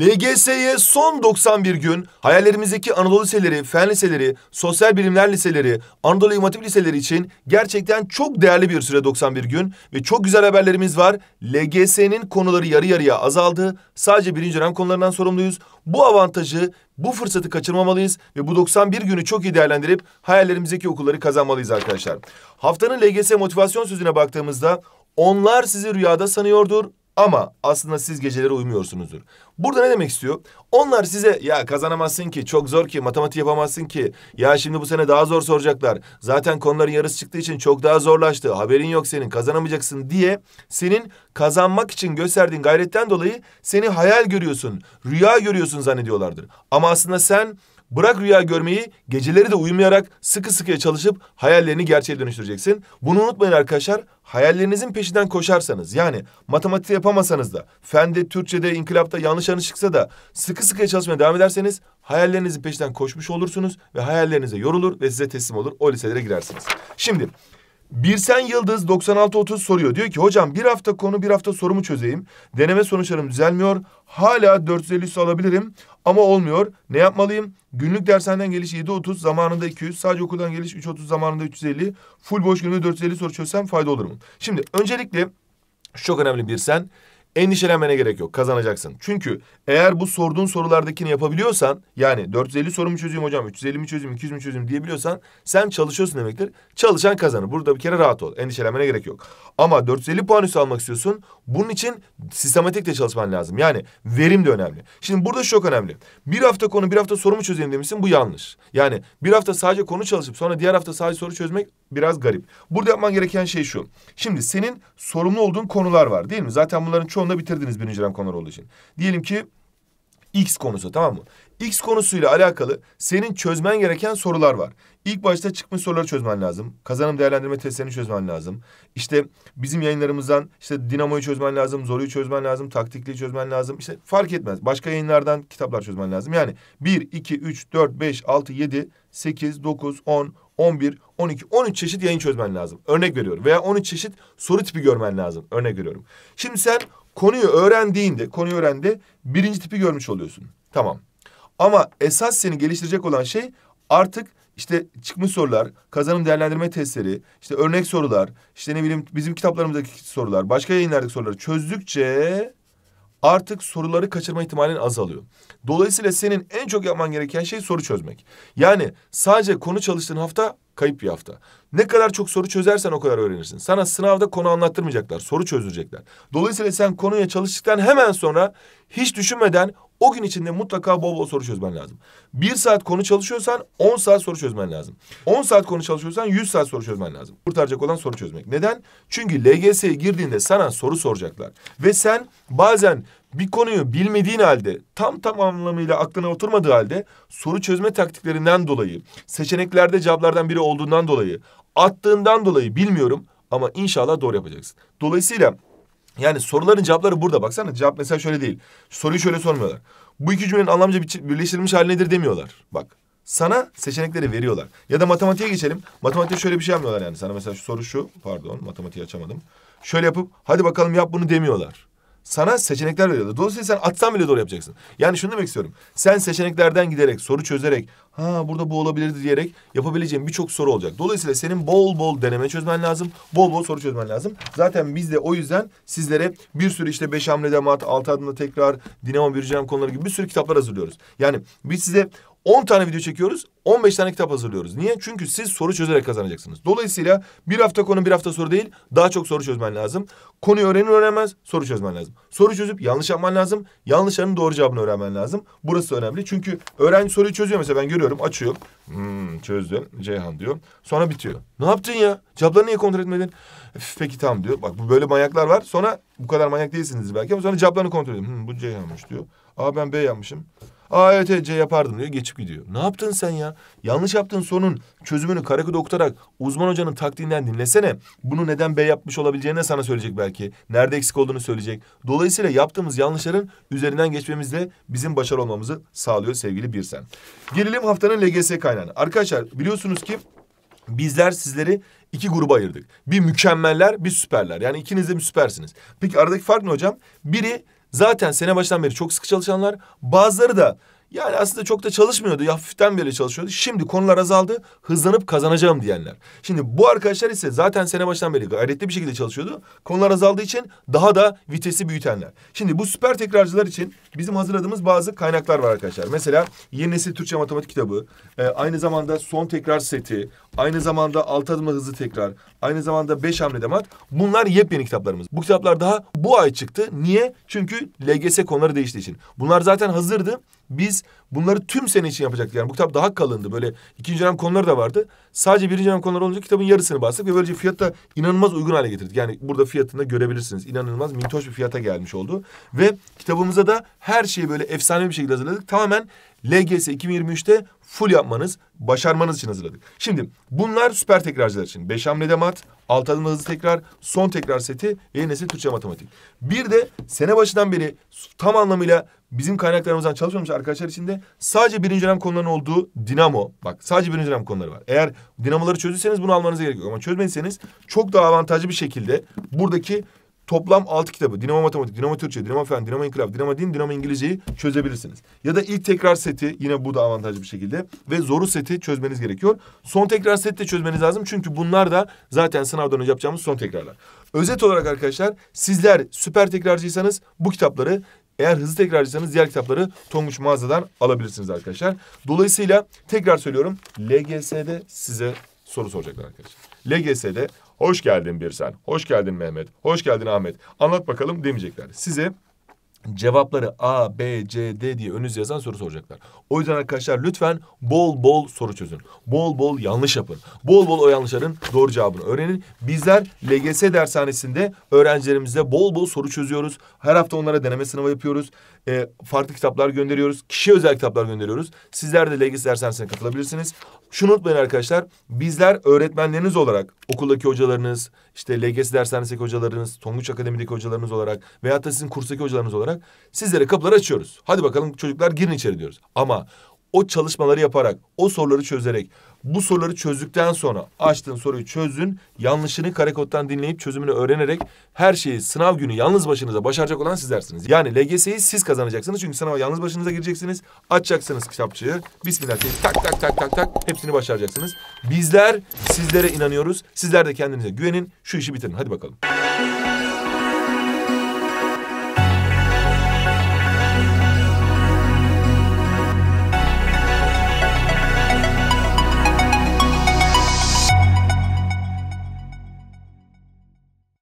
LGS'ye son 91 gün hayallerimizdeki Anadolu liseleri, fen liseleri, sosyal bilimler liseleri, Anadolu İmatif liseleri için gerçekten çok değerli bir süre 91 gün ve çok güzel haberlerimiz var. LGS'nin konuları yarı yarıya azaldı. Sadece birinci dönem konularından sorumluyuz. Bu avantajı, bu fırsatı kaçırmamalıyız ve bu 91 günü çok iyi değerlendirip hayallerimizdeki okulları kazanmalıyız arkadaşlar. Haftanın LGS motivasyon sözüne baktığımızda onlar sizi rüyada sanıyordur ama aslında siz geceleri uyumuyorsunuzdur. Burada ne demek istiyor? Onlar size ya kazanamazsın ki, çok zor ki, matematik yapamazsın ki. Ya şimdi bu sene daha zor soracaklar. Zaten konuların yarısı çıktığı için çok daha zorlaştı. Haberin yok senin, kazanamayacaksın diye senin kazanmak için gösterdiğin gayretten dolayı seni hayal görüyorsun, rüya görüyorsun zannediyorlardır. Ama aslında sen Bırak rüya görmeyi, geceleri de uyumayarak sıkı sıkıya çalışıp hayallerini gerçeğe dönüştüreceksin. Bunu unutmayın arkadaşlar. Hayallerinizin peşinden koşarsanız yani matematik yapamasanız da, fende, Türkçe'de, inkılapta yanlış anışıksa da sıkı sıkıya çalışmaya devam ederseniz hayallerinizin peşinden koşmuş olursunuz ve hayallerinize yorulur ve size teslim olur. O liselere girersiniz. Şimdi Birsen Yıldız 9630 soruyor. Diyor ki hocam bir hafta konu bir hafta sorumu çözeyim. Deneme sonuçlarım düzelmiyor. Hala 450 alabilirim ama olmuyor. Ne yapmalıyım? Günlük dershaneden geliş 7.30 zamanında 200. Sadece okuldan geliş 3.30 zamanında 350. Full boş günde 450 soru çözsem fayda olur mu? Şimdi öncelikle şu çok önemli Birsen. sen endişelenmene gerek yok. Kazanacaksın. Çünkü eğer bu sorduğun sorulardakini yapabiliyorsan yani 450 soru mu çözeyim hocam, 350 mi çözeyim, 200 mi çözeyim diyebiliyorsan sen çalışıyorsun demektir. Çalışan kazanır. Burada bir kere rahat ol. Endişelenmene gerek yok. Ama 450 puan üstü almak istiyorsun. Bunun için sistematik de çalışman lazım. Yani verim de önemli. Şimdi burada şu çok önemli. Bir hafta konu, bir hafta soru mu çözelim demişsin bu yanlış. Yani bir hafta sadece konu çalışıp sonra diğer hafta sadece soru çözmek biraz garip. Burada yapman gereken şey şu. Şimdi senin sorumlu olduğun konular var değil mi? Zaten bunların çoğunu da bitirdiniz birinci dönem konuları olduğu için. Diyelim ki X konusu tamam mı? X konusuyla alakalı senin çözmen gereken sorular var. İlk başta çıkmış soruları çözmen lazım. Kazanım değerlendirme testlerini çözmen lazım. İşte bizim yayınlarımızdan işte dinamoyu çözmen lazım, zoruyu çözmen lazım, taktikliği çözmen lazım. İşte fark etmez. Başka yayınlardan kitaplar çözmen lazım. Yani 1, 2, 3, 4, 5, 6, 7, 8, 9, 10, 11, 12, 13 çeşit yayın çözmen lazım. Örnek veriyorum. Veya 13 çeşit soru tipi görmen lazım. Örnek veriyorum. Şimdi sen Konuyu öğrendiğinde, konuyu öğrendi, birinci tipi görmüş oluyorsun. Tamam. Ama esas seni geliştirecek olan şey artık işte çıkmış sorular, kazanım değerlendirme testleri, işte örnek sorular, işte ne bileyim bizim kitaplarımızdaki sorular, başka yayınlardaki soruları çözdükçe artık soruları kaçırma ihtimalin azalıyor. Dolayısıyla senin en çok yapman gereken şey soru çözmek. Yani sadece konu çalıştığın hafta kayıp bir hafta. Ne kadar çok soru çözersen o kadar öğrenirsin. Sana sınavda konu anlattırmayacaklar, soru çözülecekler. Dolayısıyla sen konuya çalıştıktan hemen sonra hiç düşünmeden o gün içinde mutlaka bol bol soru çözmen lazım. Bir saat konu çalışıyorsan on saat soru çözmen lazım. On saat konu çalışıyorsan yüz saat soru çözmen lazım. Kurtaracak olan soru çözmek. Neden? Çünkü LGS'ye girdiğinde sana soru soracaklar. Ve sen bazen bir konuyu bilmediğin halde tam tam anlamıyla aklına oturmadığı halde soru çözme taktiklerinden dolayı seçeneklerde cevaplardan biri olduğundan dolayı attığından dolayı bilmiyorum ama inşallah doğru yapacaksın. Dolayısıyla yani soruların cevapları burada baksana cevap mesela şöyle değil. Soruyu şöyle sormuyorlar. Bu iki cümlenin anlamca birleştirilmiş hali nedir demiyorlar. Bak sana seçenekleri veriyorlar. Ya da matematiğe geçelim. Matematikte şöyle bir şey yapmıyorlar yani. Sana mesela şu soru şu. Pardon matematiği açamadım. Şöyle yapıp hadi bakalım yap bunu demiyorlar sana seçenekler veriyorlar. Dolayısıyla sen atsan bile doğru yapacaksın. Yani şunu demek istiyorum. Sen seçeneklerden giderek, soru çözerek, ha burada bu olabilirdi diyerek yapabileceğin birçok soru olacak. Dolayısıyla senin bol bol deneme çözmen lazım. Bol bol soru çözmen lazım. Zaten biz de o yüzden sizlere bir sürü işte beş hamle mat, altı adımda tekrar, dinamo bir konuları gibi bir sürü kitaplar hazırlıyoruz. Yani biz size 10 tane video çekiyoruz, 15 tane kitap hazırlıyoruz. Niye? Çünkü siz soru çözerek kazanacaksınız. Dolayısıyla bir hafta konu bir hafta soru değil, daha çok soru çözmen lazım. Konuyu öğrenir öğrenmez soru çözmen lazım. Soru çözüp yanlış yapman lazım. Yanlışların doğru cevabını öğrenmen lazım. Burası önemli. Çünkü öğrenci soruyu çözüyor mesela ben görüyorum, açıyor. Hmm, çözdüm Ceyhan diyor. Sonra bitiyor. Ne yaptın ya? Cevapları niye kontrol etmedin? peki tamam diyor. Bak bu böyle manyaklar var. Sonra bu kadar manyak değilsiniz belki ama sonra cevaplarını kontrol edin. Hmm, bu Ceyhanmış diyor. Aa ben B yapmışım. A, evet, C yapardım diyor. Geçip gidiyor. Ne yaptın sen ya? Yanlış yaptığın sorunun çözümünü karakıda okutarak uzman hocanın taktiğinden dinlesene. Bunu neden B yapmış olabileceğini de sana söyleyecek belki. Nerede eksik olduğunu söyleyecek. Dolayısıyla yaptığımız yanlışların üzerinden geçmemiz de bizim başarılı olmamızı sağlıyor sevgili Birsen. Gelelim haftanın LGS kaynağına. Arkadaşlar biliyorsunuz ki Bizler sizleri iki gruba ayırdık. Bir mükemmeller, bir süperler. Yani ikiniz de bir süpersiniz. Peki aradaki fark ne hocam? Biri zaten sene başından beri çok sıkı çalışanlar. Bazıları da yani aslında çok da çalışmıyordu. Hafiften beri çalışıyordu. Şimdi konular azaldı. Hızlanıp kazanacağım diyenler. Şimdi bu arkadaşlar ise zaten sene baştan beri gayretli bir şekilde çalışıyordu. Konular azaldığı için daha da vitesi büyütenler. Şimdi bu süper tekrarcılar için bizim hazırladığımız bazı kaynaklar var arkadaşlar. Mesela Yeni Nesil Türkçe Matematik kitabı. E, aynı zamanda son tekrar seti. Aynı zamanda alt adımla hızlı tekrar. Aynı zamanda 5 hamle demat. Bunlar yepyeni kitaplarımız. Bu kitaplar daha bu ay çıktı. Niye? Çünkü LGS konuları değiştiği için. Bunlar zaten hazırdı. Biz bunları tüm sene için yapacaktık. Yani bu kitap daha kalındı. Böyle ikinci dönem konuları da vardı. Sadece birinci dönem konuları olunca kitabın yarısını bastık ve böylece da inanılmaz uygun hale getirdik. Yani burada fiyatını da görebilirsiniz. İnanılmaz mintoş bir fiyata gelmiş oldu. Ve kitabımıza da her şeyi böyle efsane bir şekilde hazırladık. Tamamen LGS 2023'te full yapmanız, başarmanız için hazırladık. Şimdi bunlar süper tekrarcılar için. Beş hamlede mat, altı adımda hızlı tekrar, son tekrar seti ve yeni nesil Türkçe matematik. Bir de sene başından beri tam anlamıyla bizim kaynaklarımızdan çalışmamış arkadaşlar için de sadece birinci dönem konuların olduğu dinamo. Bak sadece birinci dönem konuları var. Eğer dinamoları çözürseniz bunu almanıza gerek yok. Ama çözmediyseniz çok daha avantajlı bir şekilde buradaki toplam altı kitabı Dinamo Matematik, Dinamo Türkçe, Dinamo Fen, Dinamo İnkılap, Dinamo Din, Dinamo İngilizceyi çözebilirsiniz. Ya da ilk tekrar seti yine bu da avantajlı bir şekilde ve zoru seti çözmeniz gerekiyor. Son tekrar seti de çözmeniz lazım çünkü bunlar da zaten sınavdan önce yapacağımız son tekrarlar. Özet olarak arkadaşlar sizler süper tekrarcıysanız bu kitapları eğer hızlı tekrarcıysanız diğer kitapları Tonguç mağazadan alabilirsiniz arkadaşlar. Dolayısıyla tekrar söylüyorum LGS'de size soru soracaklar arkadaşlar. LGS'de Hoş geldin Birsen, hoş geldin Mehmet, hoş geldin Ahmet. Anlat bakalım demeyecekler. Size cevapları A, B, C, D diye önünüze yazan soru soracaklar. O yüzden arkadaşlar lütfen bol bol soru çözün. Bol bol yanlış yapın. Bol bol o yanlışların doğru cevabını öğrenin. Bizler LGS dershanesinde öğrencilerimize bol bol soru çözüyoruz. Her hafta onlara deneme sınavı yapıyoruz. E, farklı kitaplar gönderiyoruz. Kişi özel kitaplar gönderiyoruz. Sizler de LGS dershanesine katılabilirsiniz. Şunu unutmayın arkadaşlar. Bizler öğretmenleriniz olarak okuldaki hocalarınız, işte LGS dershanesindeki hocalarınız, Tonguç Akademi'deki hocalarınız olarak veyahut da sizin kurstaki hocalarınız olarak olarak sizlere kapıları açıyoruz. Hadi bakalım çocuklar girin içeri diyoruz. Ama o çalışmaları yaparak, o soruları çözerek, bu soruları çözdükten sonra açtığın soruyu çözün, yanlışını karekoddan dinleyip çözümünü öğrenerek her şeyi sınav günü yalnız başınıza başaracak olan sizlersiniz. Yani LGS'yi siz kazanacaksınız çünkü sınava yalnız başınıza gireceksiniz, açacaksınız kitapçığı, bismillah deyip tak tak tak tak tak hepsini başaracaksınız. Bizler sizlere inanıyoruz, sizler de kendinize güvenin, şu işi bitirin hadi bakalım.